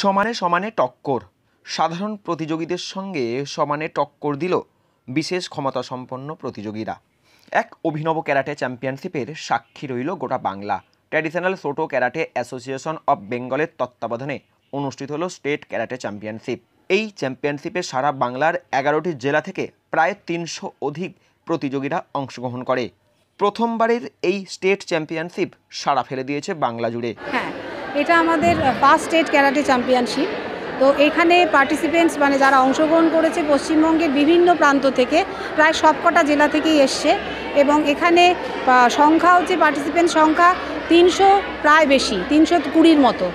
সমানে সমানে টক্কর সাধারণ প্রতিযোগীদের সঙ্গে সমানে টক্কর দিল বিশেষ ক্ষমতাসম্পন্ন প্রতিযোগীরা এক অভিনব ক্যারাটে চ্যাম্পিয়নশিপের সাক্ষী রইল গোটা বাংলা ট্র্যাডিশনাল সোটো ক্যারাটে অ্যাসোসিয়েশন অব বেঙ্গলের তত্ত্বাবধানে অনুষ্ঠিত হল স্টেট ক্যারাটে চ্যাম্পিয়নশিপ এই চ্যাম্পিয়নশিপে সারা বাংলার এগারোটি জেলা থেকে প্রায় তিনশো অধিক প্রতিযোগীরা অংশগ্রহণ করে প্রথমবারের এই স্টেট চ্যাম্পিয়নশিপ সারা ফেলে দিয়েছে বাংলা জুড়ে হ্যাঁ এটা আমাদের ফার্স্ট স্টেট ক্যারাটে চ্যাম্পিয়নশিপ তো এখানে পার্টিসিপেন্টস মানে যারা অংশগ্রহণ করেছে পশ্চিমবঙ্গের বিভিন্ন প্রান্ত থেকে প্রায় সবকটা জেলা থেকেই এসছে এবং এখানে সংখ্যা হচ্ছে পার্টিসিপেন্ট সংখ্যা তিনশো প্রায় বেশি তিনশো কুড়ির মতো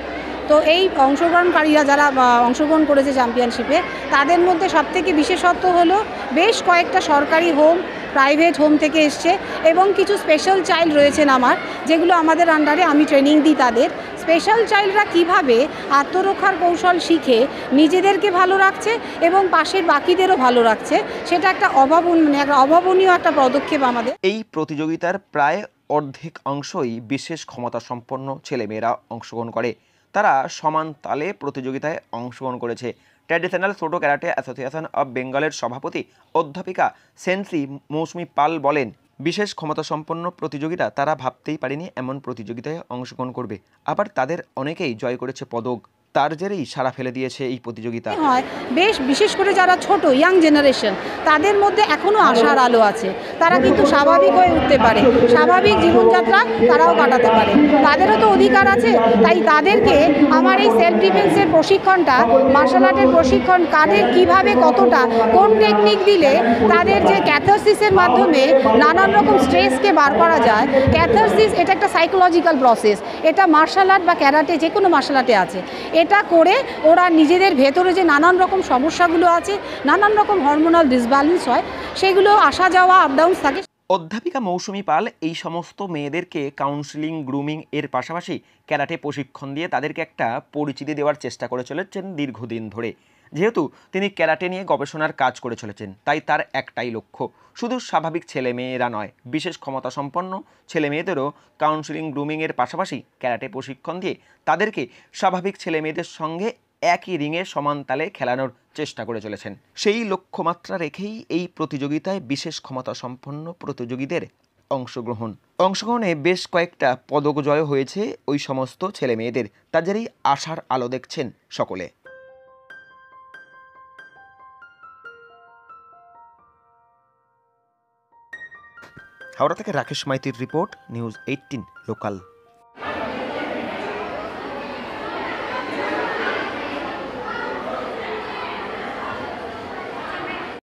তো এই অংশগ্রহণকারীরা যারা অংশগ্রহণ করেছে চ্যাম্পিয়নশিপে তাদের মধ্যে সবথেকে বিশেষত্ব হলো বেশ কয়েকটা সরকারি হোম প্রাইভেট হোম থেকে এসছে এবং কিছু স্পেশাল চাইল্ড রয়েছেন আমার যেগুলো আমাদের আন্ডারে আমি ট্রেনিং দিই তাদের স্পেশাল চাইল্ডরা কিভাবে আত্মরক্ষার কৌশল শিখে নিজেদেরকে ভালো রাখছে এবং পাশের বাকিদেরও ভালো রাখছে সেটা একটা অভাব মানে একটা অভাবনীয় একটা পদক্ষেপ আমাদের এই প্রতিযোগিতার প্রায় অর্ধেক অংশই বিশেষ ক্ষমতা সম্পন্ন ছেলেমেয়েরা অংশগ্রহণ করে তারা সমান তালে প্রতিযোগিতায় অংশগ্রহণ করেছে ট্র্যাডিশনাল ছোটো ক্যারাটে অ্যাসোসিয়েশন অব বেঙ্গলের সভাপতি অধ্যাপিকা সেন্সি মৌসুমি পাল বলেন বিশেষ ক্ষমতাসম্পন্ন প্রতিযোগীরা তারা ভাবতেই পারেনি এমন প্রতিযোগিতায় অংশগ্রহণ করবে আবার তাদের অনেকেই জয় করেছে পদক তার জেরেই সারা ফেলে দিয়েছে এই প্রতিযোগিতা হয় বেশ বিশেষ করে যারা ছোট ইয়াং জেনারেশন তাদের মধ্যে এখনও আশার আলো আছে তারা কিন্তু স্বাভাবিক হয়ে উঠতে পারে স্বাভাবিক জীবনযাত্রা তারাও কাটাতে পারে তাদেরও তো অধিকার আছে তাই তাদেরকে আমার এই সেলফ ডিফেন্সের প্রশিক্ষণটা মার্শাল আর্টের প্রশিক্ষণ কাদের কিভাবে কতটা কোন টেকনিক দিলে তাদের যে ক্যাথারসিসের মাধ্যমে নানান রকম স্ট্রেসকে বার করা যায় ক্যাথারসিস এটা একটা সাইকোলজিক্যাল প্রসেস এটা মার্শাল আর্ট বা ক্যারাটে যে কোনো মার্শাল আর্টে আছে এটা করে ওরা নিজেদের ভেতরে যে নানান রকম সমস্যাগুলো আছে নানান রকম হরমোনাল ডিসব্যালেন্স হয় সেগুলো আসা যাওয়া আপডাউন থাকে অধ্যাপিকা মৌসুমি পাল এই সমস্ত মেয়েদেরকে কাউন্সিলিং গ্রুমিং এর পাশাপাশি ক্যারাটে প্রশিক্ষণ দিয়ে তাদেরকে একটা পরিচিতি দেওয়ার চেষ্টা করে চলেছেন দীর্ঘদিন ধরে যেহেতু তিনি ক্যারাটে নিয়ে গবেষণার কাজ করে চলেছেন তাই তার একটাই লক্ষ্য শুধু স্বাভাবিক ছেলে মেয়েরা নয় বিশেষ ক্ষমতা সম্পন্ন ছেলে মেয়েদেরও কাউন্সিলিং গ্রুমিংয়ের পাশাপাশি ক্যারাটে প্রশিক্ষণ দিয়ে তাদেরকে স্বাভাবিক ছেলে মেয়েদের সঙ্গে একই রিংয়ে সমান তালে খেলানোর চেষ্টা করে চলেছেন সেই লক্ষ্যমাত্রা রেখেই এই প্রতিযোগিতায় বিশেষ ক্ষমতা সম্পন্ন প্রতিযোগীদের অংশগ্রহণ অংশগ্রহণে বেশ কয়েকটা পদক জয় হয়েছে ওই সমস্ত ছেলে মেয়েদের তাদেরই আশার আলো দেখছেন সকলে হাওড়া থেকে রাকেশ মাইতির রিপোর্ট নিউজ এইটিন লোকাল